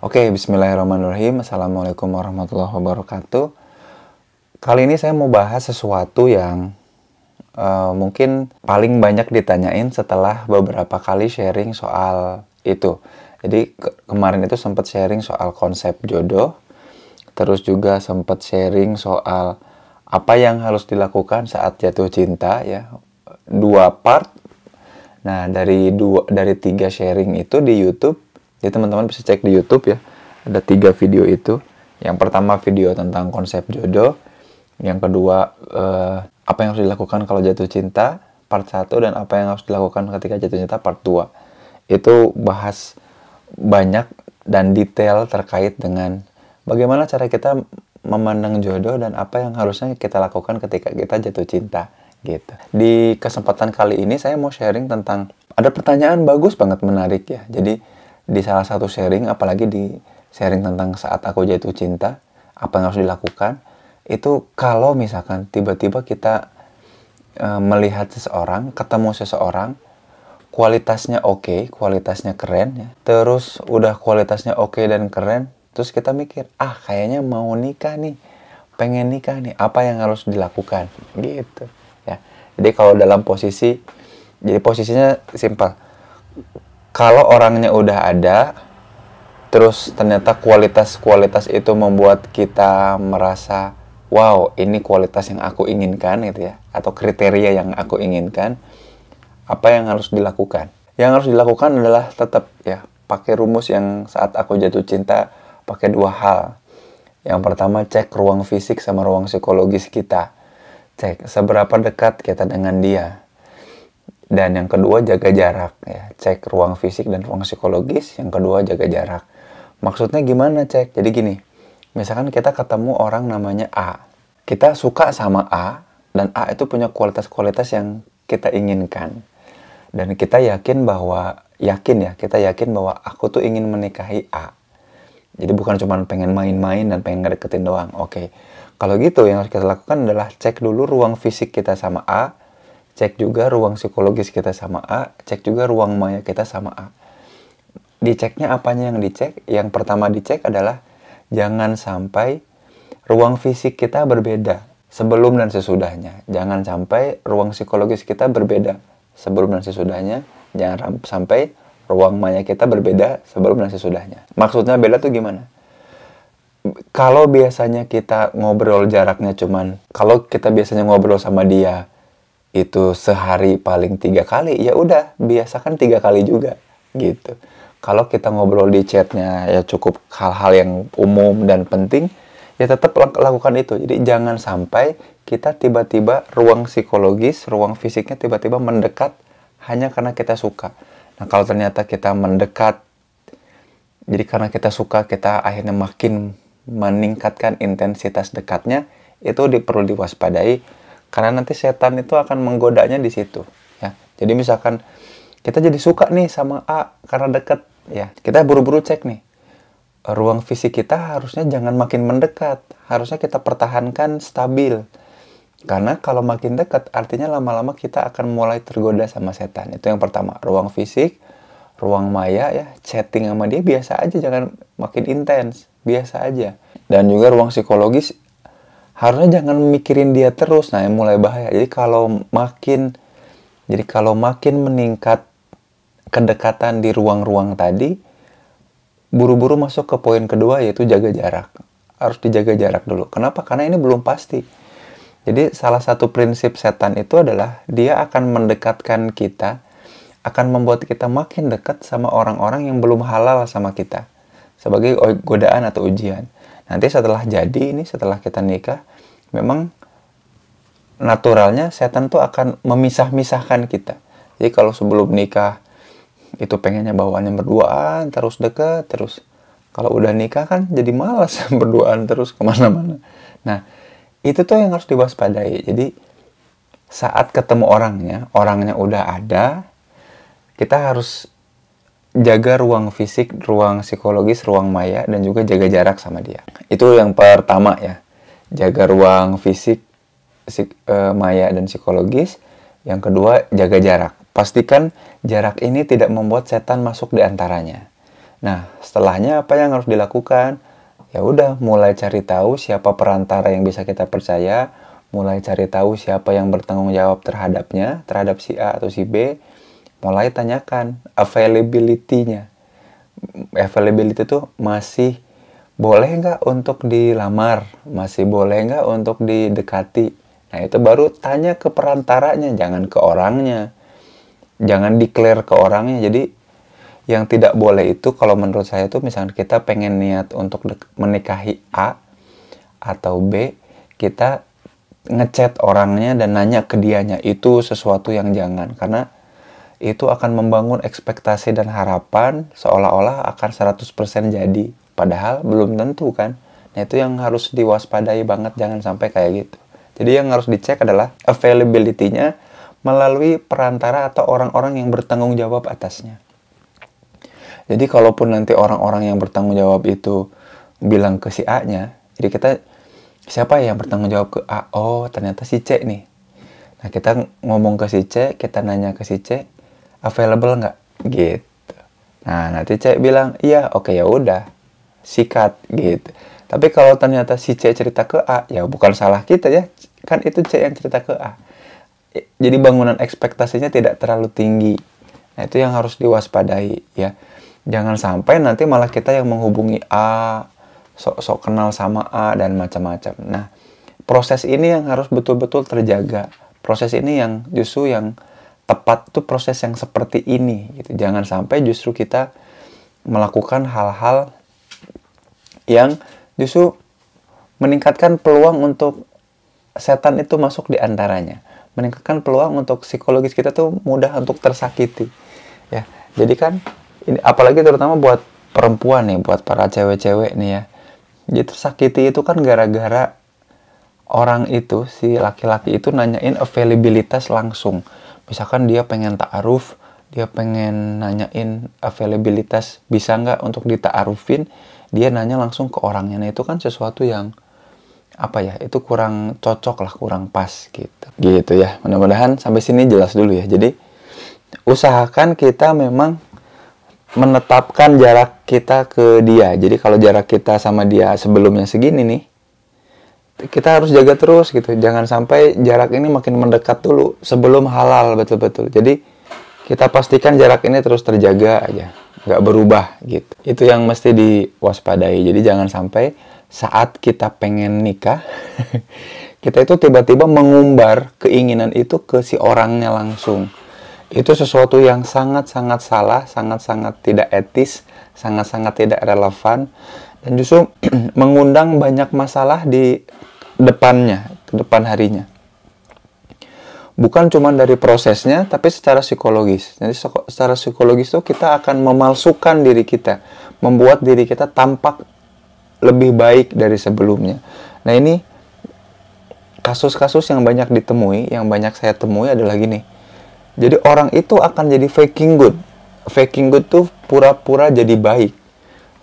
Oke, bismillahirrahmanirrahim. Assalamualaikum warahmatullahi wabarakatuh. Kali ini saya mau bahas sesuatu yang uh, mungkin paling banyak ditanyain setelah beberapa kali sharing soal itu. Jadi ke kemarin itu sempat sharing soal konsep jodoh, terus juga sempat sharing soal apa yang harus dilakukan saat jatuh cinta ya. Dua part. Nah, dari dua dari tiga sharing itu di YouTube jadi teman-teman bisa cek di YouTube ya. Ada tiga video itu. Yang pertama video tentang konsep jodoh. Yang kedua eh, apa yang harus dilakukan kalau jatuh cinta part 1 dan apa yang harus dilakukan ketika jatuh cinta part 2. Itu bahas banyak dan detail terkait dengan bagaimana cara kita memandang jodoh dan apa yang harusnya kita lakukan ketika kita jatuh cinta gitu. Di kesempatan kali ini saya mau sharing tentang ada pertanyaan bagus banget menarik ya. Jadi di salah satu sharing apalagi di sharing tentang saat aku jatuh cinta apa yang harus dilakukan itu kalau misalkan tiba-tiba kita e, melihat seseorang ketemu seseorang kualitasnya oke okay, kualitasnya keren ya terus udah kualitasnya oke okay dan keren terus kita mikir ah kayaknya mau nikah nih pengen nikah nih apa yang harus dilakukan gitu ya jadi kalau dalam posisi jadi posisinya simpel kalau orangnya udah ada terus ternyata kualitas-kualitas itu membuat kita merasa wow ini kualitas yang aku inginkan gitu ya atau kriteria yang aku inginkan apa yang harus dilakukan yang harus dilakukan adalah tetap ya pakai rumus yang saat aku jatuh cinta pakai dua hal yang pertama cek ruang fisik sama ruang psikologis kita cek seberapa dekat kita dengan dia dan yang kedua jaga jarak ya cek ruang fisik dan ruang psikologis yang kedua jaga jarak maksudnya gimana cek jadi gini misalkan kita ketemu orang namanya A kita suka sama A dan A itu punya kualitas-kualitas yang kita inginkan dan kita yakin bahwa yakin ya kita yakin bahwa aku tuh ingin menikahi A jadi bukan cuma pengen main-main dan pengen ngedeketin doang oke okay. kalau gitu yang harus kita lakukan adalah cek dulu ruang fisik kita sama A cek juga ruang psikologis kita sama A, cek juga ruang maya kita sama A. Diceknya apanya yang dicek? Yang pertama dicek adalah jangan sampai ruang fisik kita berbeda sebelum dan sesudahnya. Jangan sampai ruang psikologis kita berbeda sebelum dan sesudahnya. Jangan sampai ruang maya kita berbeda sebelum dan sesudahnya. Maksudnya beda tuh gimana? Kalau biasanya kita ngobrol jaraknya cuman kalau kita biasanya ngobrol sama dia itu sehari paling tiga kali ya udah biasakan tiga kali juga gitu kalau kita ngobrol di chatnya ya cukup hal-hal yang umum dan penting ya tetap lakukan itu. Jadi jangan sampai kita tiba-tiba ruang psikologis, ruang fisiknya tiba-tiba mendekat hanya karena kita suka. Nah kalau ternyata kita mendekat, jadi karena kita suka kita akhirnya makin meningkatkan intensitas dekatnya, itu perlu diwaspadai karena nanti setan itu akan menggodanya di situ, ya. Jadi misalkan kita jadi suka nih sama A karena deket, ya. Kita buru-buru cek nih. Ruang fisik kita harusnya jangan makin mendekat, harusnya kita pertahankan stabil. Karena kalau makin dekat, artinya lama-lama kita akan mulai tergoda sama setan. Itu yang pertama, ruang fisik, ruang maya ya, chatting sama dia biasa aja, jangan makin intens, biasa aja. Dan juga ruang psikologis, harusnya jangan mikirin dia terus nah yang mulai bahaya jadi kalau makin jadi kalau makin meningkat kedekatan di ruang-ruang tadi buru-buru masuk ke poin kedua yaitu jaga jarak harus dijaga jarak dulu kenapa karena ini belum pasti jadi salah satu prinsip setan itu adalah dia akan mendekatkan kita akan membuat kita makin dekat sama orang-orang yang belum halal sama kita sebagai godaan atau ujian nanti setelah jadi ini setelah kita nikah memang naturalnya setan tuh akan memisah-misahkan kita jadi kalau sebelum nikah itu pengennya bawaannya berduaan terus deket terus kalau udah nikah kan jadi malas berduaan terus kemana-mana nah itu tuh yang harus diwaspadai jadi saat ketemu orangnya orangnya udah ada kita harus jaga ruang fisik, ruang psikologis, ruang maya, dan juga jaga jarak sama dia. Itu yang pertama ya, jaga ruang fisik, psik, e, maya, dan psikologis. Yang kedua, jaga jarak. Pastikan jarak ini tidak membuat setan masuk di antaranya. Nah, setelahnya apa yang harus dilakukan? Ya udah, mulai cari tahu siapa perantara yang bisa kita percaya, mulai cari tahu siapa yang bertanggung jawab terhadapnya, terhadap si A atau si B, mulai tanyakan availability-nya. Availability itu masih boleh nggak untuk dilamar, masih boleh nggak untuk didekati. Nah itu baru tanya ke perantaranya, jangan ke orangnya, jangan declare ke orangnya. Jadi yang tidak boleh itu kalau menurut saya itu misalnya kita pengen niat untuk menikahi A atau B, kita ngechat orangnya dan nanya ke dianya itu sesuatu yang jangan karena itu akan membangun ekspektasi dan harapan seolah-olah akan 100% jadi. Padahal belum tentu kan. Nah itu yang harus diwaspadai banget, jangan sampai kayak gitu. Jadi yang harus dicek adalah availability-nya melalui perantara atau orang-orang yang bertanggung jawab atasnya. Jadi kalaupun nanti orang-orang yang bertanggung jawab itu bilang ke si A-nya, jadi kita siapa ya yang bertanggung jawab ke A? Oh, ternyata si C nih. Nah, kita ngomong ke si C, kita nanya ke si C, available nggak gitu nah nanti C bilang iya oke ya udah sikat gitu tapi kalau ternyata si C cerita ke A ya bukan salah kita ya kan itu C yang cerita ke A jadi bangunan ekspektasinya tidak terlalu tinggi nah itu yang harus diwaspadai ya jangan sampai nanti malah kita yang menghubungi A sok-sok kenal sama A dan macam-macam nah proses ini yang harus betul-betul terjaga proses ini yang justru yang tepat tuh proses yang seperti ini gitu. Jangan sampai justru kita melakukan hal-hal yang justru meningkatkan peluang untuk setan itu masuk di antaranya. Meningkatkan peluang untuk psikologis kita tuh mudah untuk tersakiti. Ya. Jadi kan ini apalagi terutama buat perempuan nih, buat para cewek-cewek nih ya. Jadi tersakiti itu kan gara-gara orang itu si laki-laki itu nanyain availability langsung misalkan dia pengen ta'aruf dia pengen nanyain availabilitas bisa nggak untuk ditaarufin dia nanya langsung ke orangnya nah itu kan sesuatu yang apa ya itu kurang cocok lah kurang pas gitu gitu ya mudah-mudahan sampai sini jelas dulu ya jadi usahakan kita memang menetapkan jarak kita ke dia jadi kalau jarak kita sama dia sebelumnya segini nih kita harus jaga terus gitu jangan sampai jarak ini makin mendekat dulu sebelum halal betul-betul jadi kita pastikan jarak ini terus terjaga aja nggak berubah gitu itu yang mesti diwaspadai jadi jangan sampai saat kita pengen nikah kita itu tiba-tiba mengumbar keinginan itu ke si orangnya langsung itu sesuatu yang sangat-sangat salah sangat-sangat tidak etis sangat-sangat tidak relevan dan justru mengundang banyak masalah di depannya, ke depan harinya. Bukan cuma dari prosesnya, tapi secara psikologis. Jadi secara psikologis itu kita akan memalsukan diri kita, membuat diri kita tampak lebih baik dari sebelumnya. Nah ini kasus-kasus yang banyak ditemui, yang banyak saya temui adalah gini. Jadi orang itu akan jadi faking good. Faking good tuh pura-pura jadi baik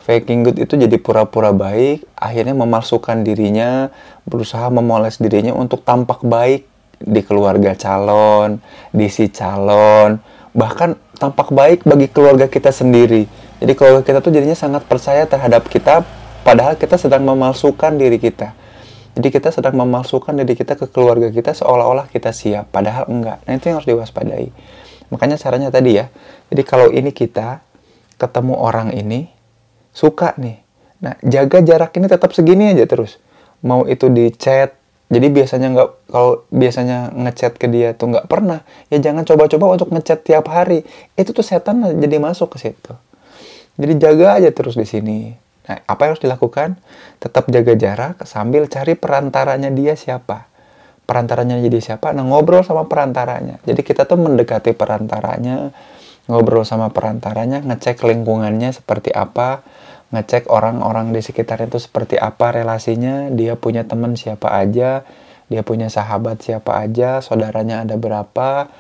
faking good itu jadi pura-pura baik, akhirnya memalsukan dirinya, berusaha memoles dirinya untuk tampak baik di keluarga calon, di si calon, bahkan tampak baik bagi keluarga kita sendiri. Jadi keluarga kita tuh jadinya sangat percaya terhadap kita, padahal kita sedang memalsukan diri kita. Jadi kita sedang memalsukan diri kita ke keluarga kita seolah-olah kita siap, padahal enggak. Nah itu yang harus diwaspadai. Makanya caranya tadi ya. Jadi kalau ini kita ketemu orang ini, suka nih. Nah, jaga jarak ini tetap segini aja terus. Mau itu di chat, jadi biasanya nggak kalau biasanya ngechat ke dia tuh nggak pernah. Ya jangan coba-coba untuk ngechat tiap hari. Itu tuh setan jadi masuk ke situ. Jadi jaga aja terus di sini. Nah, apa yang harus dilakukan? Tetap jaga jarak sambil cari perantaranya dia siapa. Perantaranya jadi siapa? Nah, ngobrol sama perantaranya. Jadi kita tuh mendekati perantaranya, ngobrol sama perantaranya, ngecek lingkungannya seperti apa, ngecek orang-orang di sekitarnya itu seperti apa relasinya, dia punya teman siapa aja, dia punya sahabat siapa aja, saudaranya ada berapa,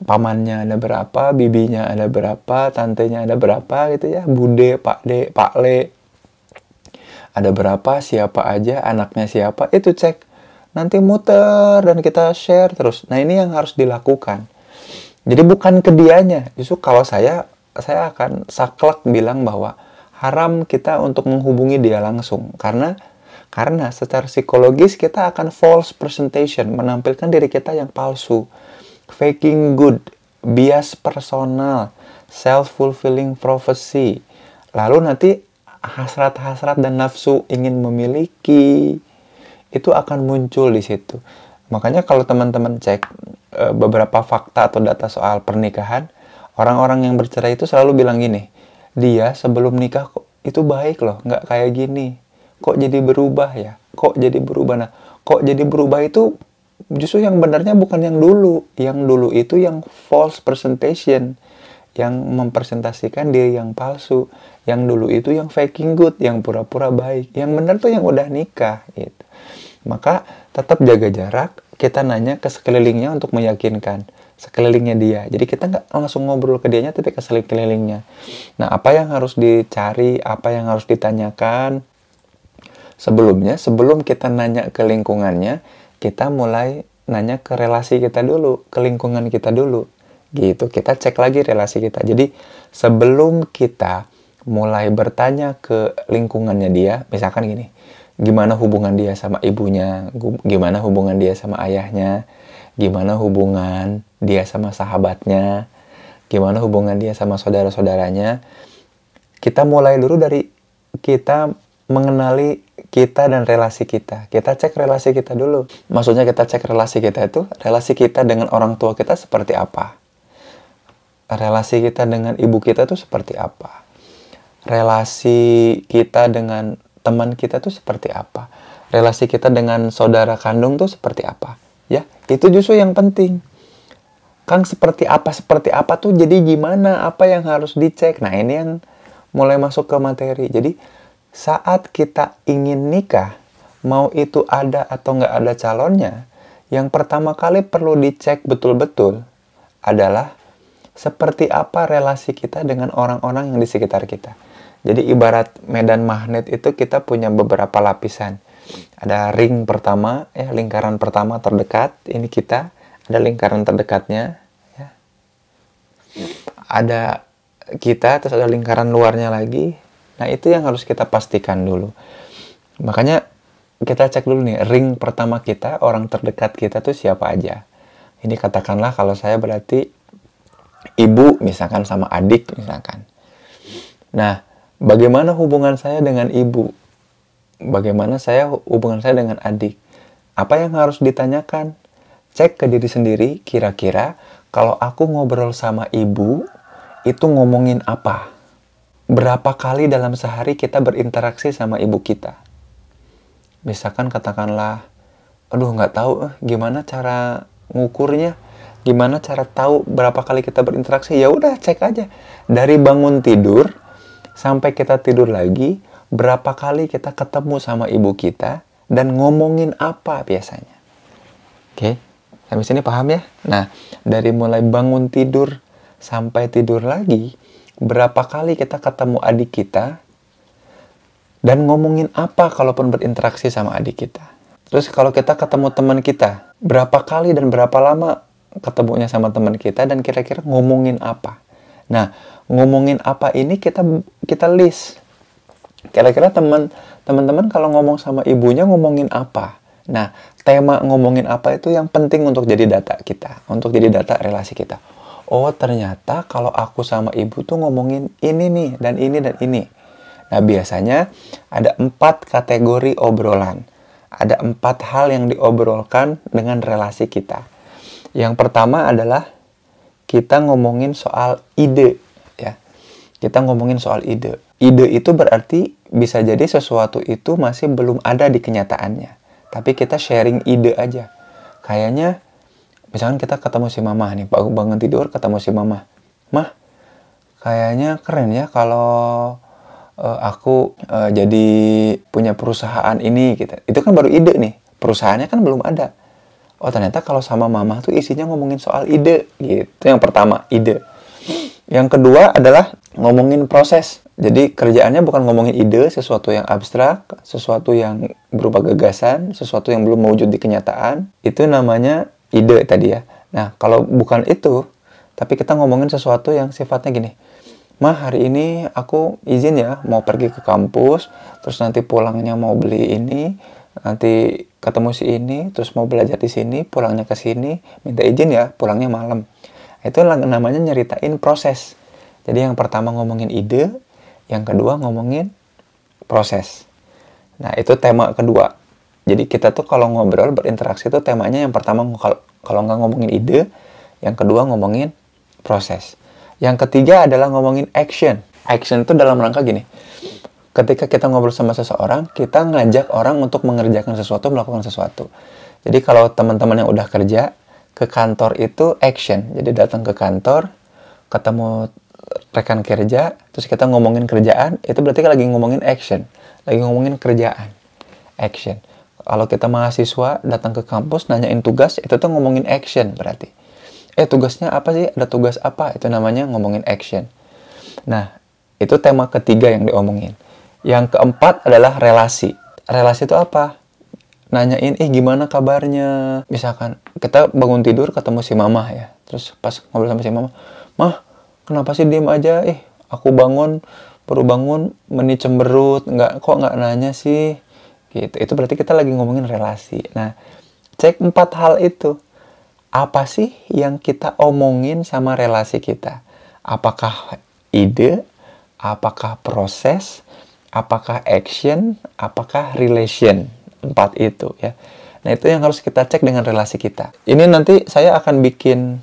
pamannya ada berapa, bibinya ada berapa, tantenya ada berapa gitu ya, bude, pak de, ada berapa, siapa aja, anaknya siapa, itu cek. Nanti muter dan kita share terus. Nah ini yang harus dilakukan. Jadi bukan kedianya. Justru kalau saya, saya akan saklek bilang bahwa haram kita untuk menghubungi dia langsung karena karena secara psikologis kita akan false presentation, menampilkan diri kita yang palsu, faking good, bias personal, self-fulfilling prophecy. Lalu nanti hasrat-hasrat dan nafsu ingin memiliki itu akan muncul di situ. Makanya kalau teman-teman cek eh, beberapa fakta atau data soal pernikahan, orang-orang yang bercerai itu selalu bilang gini, dia sebelum nikah kok itu baik loh, nggak kayak gini. Kok jadi berubah ya? Kok jadi berubah? Nah, kok jadi berubah itu justru yang benarnya bukan yang dulu. Yang dulu itu yang false presentation, yang mempresentasikan dia yang palsu. Yang dulu itu yang faking good, yang pura-pura baik. Yang benar tuh yang udah nikah gitu. Maka tetap jaga jarak, kita nanya ke sekelilingnya untuk meyakinkan sekelilingnya dia. Jadi kita nggak langsung ngobrol ke dianya, tapi ke sekelilingnya. Nah, apa yang harus dicari, apa yang harus ditanyakan sebelumnya, sebelum kita nanya ke lingkungannya, kita mulai nanya ke relasi kita dulu, ke lingkungan kita dulu. Gitu, kita cek lagi relasi kita. Jadi, sebelum kita mulai bertanya ke lingkungannya dia, misalkan gini, gimana hubungan dia sama ibunya, gimana hubungan dia sama ayahnya, gimana hubungan dia sama sahabatnya, gimana hubungan dia sama saudara-saudaranya. Kita mulai dulu dari kita mengenali kita dan relasi kita. Kita cek relasi kita dulu. Maksudnya kita cek relasi kita itu, relasi kita dengan orang tua kita seperti apa? Relasi kita dengan ibu kita itu seperti apa? Relasi kita dengan teman kita itu seperti apa? Relasi kita dengan saudara kandung tuh seperti apa? ya itu justru yang penting Kang seperti apa seperti apa tuh jadi gimana apa yang harus dicek nah ini yang mulai masuk ke materi jadi saat kita ingin nikah mau itu ada atau nggak ada calonnya yang pertama kali perlu dicek betul-betul adalah seperti apa relasi kita dengan orang-orang yang di sekitar kita jadi ibarat medan magnet itu kita punya beberapa lapisan ada ring pertama, ya lingkaran pertama terdekat, ini kita. Ada lingkaran terdekatnya, ya. Ada kita, terus ada lingkaran luarnya lagi. Nah, itu yang harus kita pastikan dulu. Makanya kita cek dulu nih, ring pertama kita, orang terdekat kita tuh siapa aja. Ini katakanlah kalau saya berarti ibu misalkan sama adik misalkan. Nah, bagaimana hubungan saya dengan ibu? bagaimana saya hubungan saya dengan adik. Apa yang harus ditanyakan? Cek ke diri sendiri kira-kira kalau aku ngobrol sama ibu itu ngomongin apa? Berapa kali dalam sehari kita berinteraksi sama ibu kita? Misalkan katakanlah, aduh nggak tahu eh, gimana cara ngukurnya, gimana cara tahu berapa kali kita berinteraksi? Ya udah cek aja dari bangun tidur sampai kita tidur lagi berapa kali kita ketemu sama ibu kita dan ngomongin apa biasanya. Oke, okay? sampai sini paham ya? Nah, dari mulai bangun tidur sampai tidur lagi, berapa kali kita ketemu adik kita dan ngomongin apa kalaupun berinteraksi sama adik kita. Terus kalau kita ketemu teman kita, berapa kali dan berapa lama ketemunya sama teman kita dan kira-kira ngomongin apa. Nah, ngomongin apa ini kita kita list Kira-kira teman teman kalau ngomong sama ibunya ngomongin apa? Nah, tema ngomongin apa itu yang penting untuk jadi data kita, untuk jadi data relasi kita. Oh, ternyata kalau aku sama ibu tuh ngomongin ini nih dan ini dan ini. Nah, biasanya ada empat kategori obrolan. Ada empat hal yang diobrolkan dengan relasi kita. Yang pertama adalah kita ngomongin soal ide, ya. Kita ngomongin soal ide. Ide itu berarti bisa jadi sesuatu itu masih belum ada di kenyataannya. Tapi kita sharing ide aja. Kayaknya, misalkan kita ketemu si mama nih, bangun tidur ketemu si mama. Mah, kayaknya keren ya kalau uh, aku uh, jadi punya perusahaan ini gitu. Itu kan baru ide nih. Perusahaannya kan belum ada. Oh ternyata kalau sama mama tuh isinya ngomongin soal ide gitu. Yang pertama ide. Yang kedua adalah ngomongin proses. Jadi kerjaannya bukan ngomongin ide, sesuatu yang abstrak, sesuatu yang berupa gagasan, sesuatu yang belum mewujud di kenyataan. Itu namanya ide tadi ya. Nah, kalau bukan itu, tapi kita ngomongin sesuatu yang sifatnya gini. Mah, hari ini aku izin ya, mau pergi ke kampus, terus nanti pulangnya mau beli ini, nanti ketemu si ini, terus mau belajar di sini, pulangnya ke sini, minta izin ya, pulangnya malam. Itu namanya nyeritain proses. Jadi yang pertama ngomongin ide, yang kedua ngomongin proses. Nah, itu tema kedua. Jadi kita tuh kalau ngobrol berinteraksi itu temanya yang pertama kalau nggak ngomongin ide, yang kedua ngomongin proses. Yang ketiga adalah ngomongin action. Action itu dalam rangka gini. Ketika kita ngobrol sama seseorang, kita ngajak orang untuk mengerjakan sesuatu, melakukan sesuatu. Jadi kalau teman-teman yang udah kerja, ke kantor itu action. Jadi datang ke kantor, ketemu rekan kerja, terus kita ngomongin kerjaan, itu berarti lagi ngomongin action, lagi ngomongin kerjaan, action. Kalau kita mahasiswa datang ke kampus nanyain tugas, itu tuh ngomongin action berarti. Eh tugasnya apa sih? Ada tugas apa? Itu namanya ngomongin action. Nah, itu tema ketiga yang diomongin. Yang keempat adalah relasi. Relasi itu apa? Nanyain, eh gimana kabarnya? Misalkan kita bangun tidur ketemu si mama ya. Terus pas ngobrol sama si mama, mah kenapa sih diem aja eh aku bangun perlu bangun menit cemberut nggak kok nggak nanya sih gitu itu berarti kita lagi ngomongin relasi nah cek empat hal itu apa sih yang kita omongin sama relasi kita apakah ide apakah proses apakah action apakah relation empat itu ya Nah, itu yang harus kita cek dengan relasi kita. Ini nanti saya akan bikin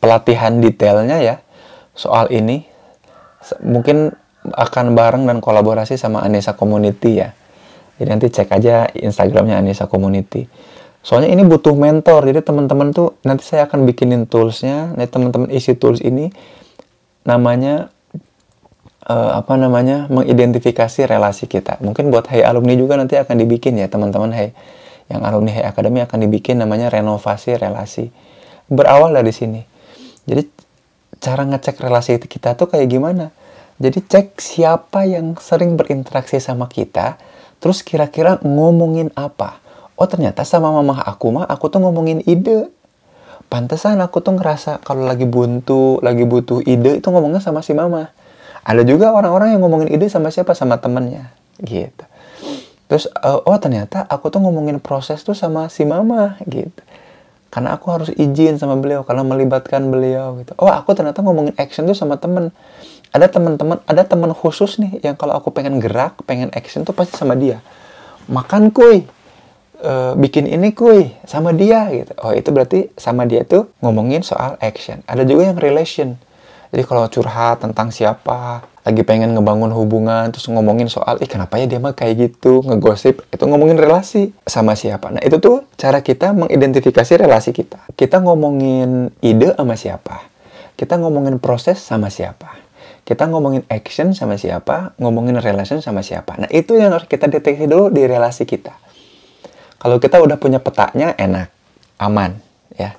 pelatihan detailnya ya soal ini mungkin akan bareng dan kolaborasi sama Anesa Community ya. Jadi nanti cek aja Instagramnya Anesa Community. Soalnya ini butuh mentor, jadi teman-teman tuh nanti saya akan bikinin toolsnya. nih teman-teman isi tools ini namanya uh, apa namanya mengidentifikasi relasi kita. Mungkin buat Hai alumni juga nanti akan dibikin ya teman-teman Hai yang alumni Hai Academy akan dibikin namanya renovasi relasi. Berawal dari sini. Jadi cara ngecek relasi kita tuh kayak gimana. Jadi cek siapa yang sering berinteraksi sama kita, terus kira-kira ngomongin apa. Oh ternyata sama mama aku mah aku tuh ngomongin ide. Pantesan aku tuh ngerasa kalau lagi buntu, lagi butuh ide itu ngomongnya sama si mama. Ada juga orang-orang yang ngomongin ide sama siapa? Sama temennya. Gitu. Terus, uh, oh ternyata aku tuh ngomongin proses tuh sama si mama. Gitu karena aku harus izin sama beliau karena melibatkan beliau gitu oh aku ternyata ngomongin action tuh sama temen ada teman-teman ada teman khusus nih yang kalau aku pengen gerak pengen action tuh pasti sama dia makan kuy e, bikin ini kuy sama dia gitu oh itu berarti sama dia tuh ngomongin soal action ada juga yang relation jadi kalau curhat tentang siapa, lagi pengen ngebangun hubungan, terus ngomongin soal, ih kenapa ya dia mah kayak gitu, ngegosip, itu ngomongin relasi sama siapa. Nah itu tuh cara kita mengidentifikasi relasi kita. Kita ngomongin ide sama siapa, kita ngomongin proses sama siapa, kita ngomongin action sama siapa, ngomongin relation sama siapa. Nah itu yang harus kita deteksi dulu di relasi kita. Kalau kita udah punya petanya enak, aman, ya.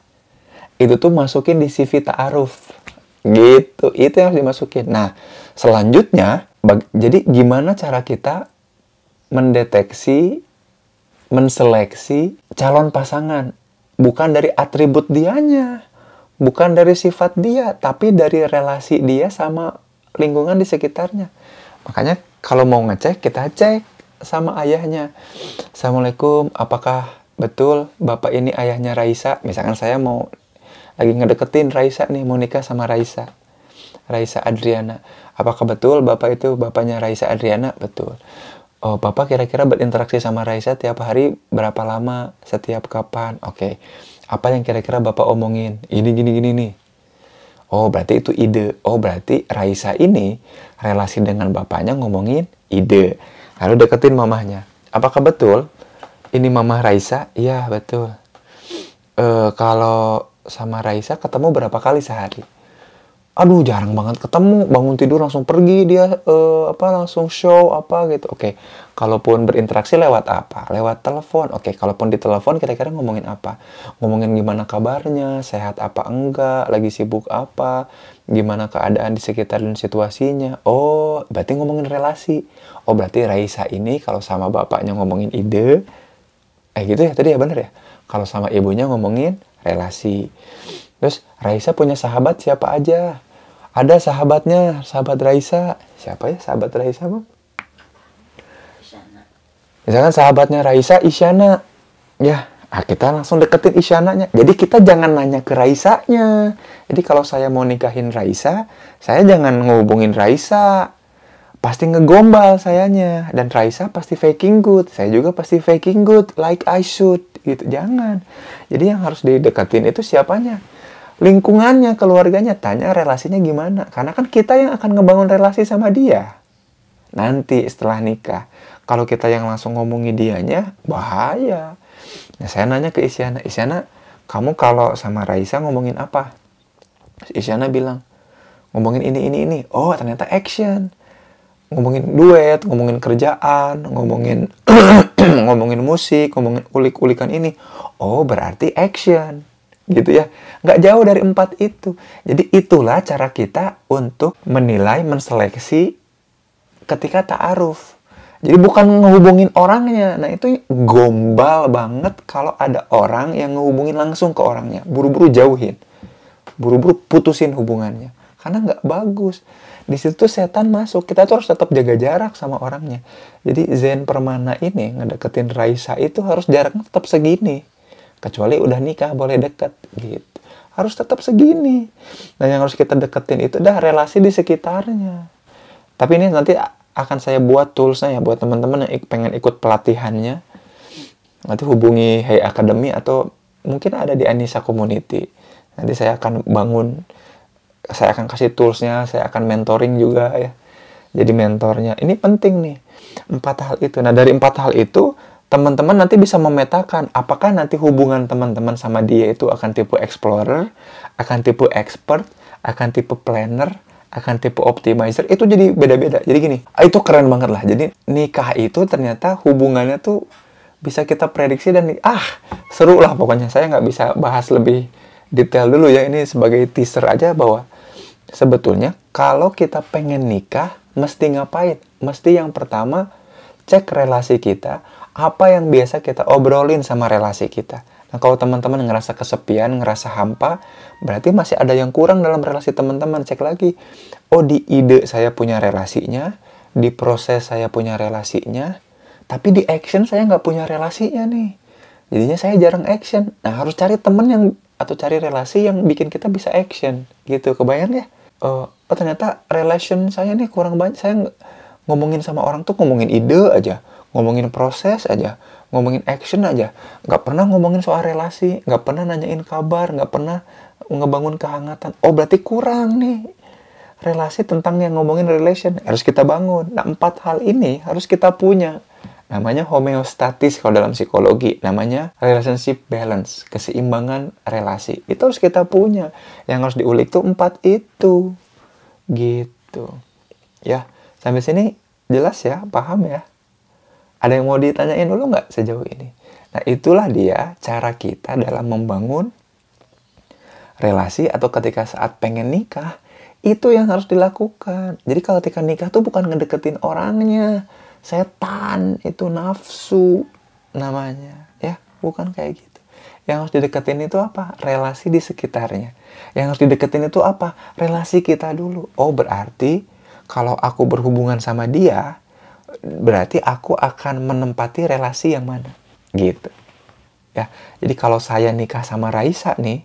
Itu tuh masukin di CV Ta'aruf Gitu, itu yang harus dimasukin. Nah, selanjutnya, jadi gimana cara kita mendeteksi, menseleksi calon pasangan? Bukan dari atribut dianya, bukan dari sifat dia, tapi dari relasi dia sama lingkungan di sekitarnya. Makanya kalau mau ngecek, kita cek sama ayahnya. Assalamualaikum, apakah betul bapak ini ayahnya Raisa? Misalkan saya mau lagi ngedeketin Raisa nih mau nikah sama Raisa Raisa Adriana apakah betul bapak itu bapaknya Raisa Adriana betul oh bapak kira-kira berinteraksi sama Raisa tiap hari berapa lama setiap kapan oke okay. apa yang kira-kira bapak omongin ini gini gini nih Oh berarti itu ide. Oh berarti Raisa ini relasi dengan bapaknya ngomongin ide. Lalu deketin mamahnya. Apakah betul ini mamah Raisa? Iya betul. Uh, kalau sama Raisa ketemu berapa kali sehari? Aduh, jarang banget ketemu. Bangun tidur langsung pergi dia uh, apa langsung show apa gitu. Oke, kalaupun berinteraksi lewat apa? Lewat telepon. Oke, kalaupun di telepon kira-kira ngomongin apa? Ngomongin gimana kabarnya, sehat apa enggak, lagi sibuk apa, gimana keadaan di sekitar dan situasinya. Oh, berarti ngomongin relasi. Oh, berarti Raisa ini kalau sama bapaknya ngomongin ide, eh gitu ya tadi ya bener ya. Kalau sama ibunya ngomongin relasi. Terus Raisa punya sahabat siapa aja? Ada sahabatnya, sahabat Raisa. Siapa ya sahabat Raisa, Bang? Misalkan sahabatnya Raisa Isyana. Ya, nah kita langsung deketin Isyananya. Jadi kita jangan nanya ke Raisanya. Jadi kalau saya mau nikahin Raisa, saya jangan ngehubungin Raisa pasti ngegombal sayanya dan Raisa pasti faking good saya juga pasti faking good like I should gitu jangan jadi yang harus didekatin itu siapanya lingkungannya keluarganya tanya relasinya gimana karena kan kita yang akan ngebangun relasi sama dia nanti setelah nikah kalau kita yang langsung ngomongi dianya bahaya nah saya nanya ke Isyana Isyana kamu kalau sama Raisa ngomongin apa Isyana bilang ngomongin ini ini ini oh ternyata action ngomongin duet, ngomongin kerjaan, ngomongin ngomongin musik, ngomongin ulik-ulikan ini. Oh, berarti action. Gitu ya. Nggak jauh dari empat itu. Jadi itulah cara kita untuk menilai, menseleksi ketika ta'aruf. Jadi bukan ngehubungin orangnya. Nah itu gombal banget kalau ada orang yang ngehubungin langsung ke orangnya. Buru-buru jauhin. Buru-buru putusin hubungannya karena nggak bagus di situ setan masuk kita tuh harus tetap jaga jarak sama orangnya jadi Zen Permana ini ngedeketin Raisa itu harus jaraknya tetap segini kecuali udah nikah boleh deket gitu harus tetap segini nah yang harus kita deketin itu udah relasi di sekitarnya tapi ini nanti akan saya buat toolsnya ya buat teman-teman yang pengen ikut pelatihannya nanti hubungi Hey Academy atau mungkin ada di Anissa Community nanti saya akan bangun saya akan kasih toolsnya saya akan mentoring juga ya jadi mentornya ini penting nih empat hal itu nah dari empat hal itu teman-teman nanti bisa memetakan apakah nanti hubungan teman-teman sama dia itu akan tipe explorer akan tipe expert akan tipe planner akan tipe optimizer itu jadi beda-beda jadi gini itu keren banget lah jadi nikah itu ternyata hubungannya tuh bisa kita prediksi dan ah seru lah pokoknya saya nggak bisa bahas lebih detail dulu ya ini sebagai teaser aja bahwa Sebetulnya kalau kita pengen nikah, mesti ngapain? Mesti yang pertama cek relasi kita, apa yang biasa kita obrolin sama relasi kita. Nah, kalau teman-teman ngerasa kesepian, ngerasa hampa, berarti masih ada yang kurang dalam relasi teman-teman. Cek lagi. Oh, di ide saya punya relasinya, di proses saya punya relasinya, tapi di action saya nggak punya relasinya nih. Jadinya saya jarang action. Nah, harus cari teman yang atau cari relasi yang bikin kita bisa action gitu kebayang ya uh, oh ternyata relation saya nih kurang banyak saya ngomongin sama orang tuh ngomongin ide aja ngomongin proses aja ngomongin action aja nggak pernah ngomongin soal relasi nggak pernah nanyain kabar nggak pernah ngebangun kehangatan oh berarti kurang nih relasi tentang yang ngomongin relation harus kita bangun nah empat hal ini harus kita punya Namanya homeostatis kalau dalam psikologi, namanya relationship balance, keseimbangan relasi. Itu harus kita punya. Yang harus diulik tuh empat itu. Gitu. Ya, sampai sini jelas ya, paham ya? Ada yang mau ditanyain dulu nggak sejauh ini? Nah, itulah dia cara kita dalam membangun relasi atau ketika saat pengen nikah, itu yang harus dilakukan. Jadi kalau ketika nikah tuh bukan ngedeketin orangnya, setan itu nafsu namanya ya bukan kayak gitu yang harus dideketin itu apa relasi di sekitarnya yang harus dideketin itu apa relasi kita dulu oh berarti kalau aku berhubungan sama dia berarti aku akan menempati relasi yang mana gitu ya jadi kalau saya nikah sama Raisa nih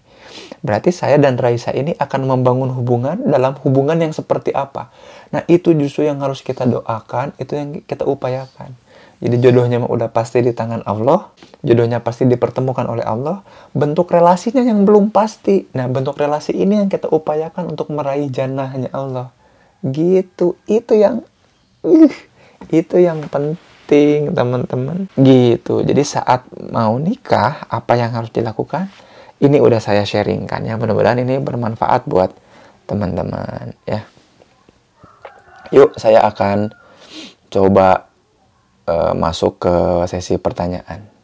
Berarti saya dan Raisa ini akan membangun hubungan dalam hubungan yang seperti apa. Nah itu justru yang harus kita doakan, itu yang kita upayakan. Jadi jodohnya udah pasti di tangan Allah, jodohnya pasti dipertemukan oleh Allah, bentuk relasinya yang belum pasti. Nah, bentuk relasi ini yang kita upayakan untuk meraih jannahnya Allah. Gitu, itu yang uh, itu yang penting, teman-teman. Gitu. Jadi saat mau nikah, apa yang harus dilakukan? ini udah saya sharingkan ya mudah-mudahan ini bermanfaat buat teman-teman ya yuk saya akan coba uh, masuk ke sesi pertanyaan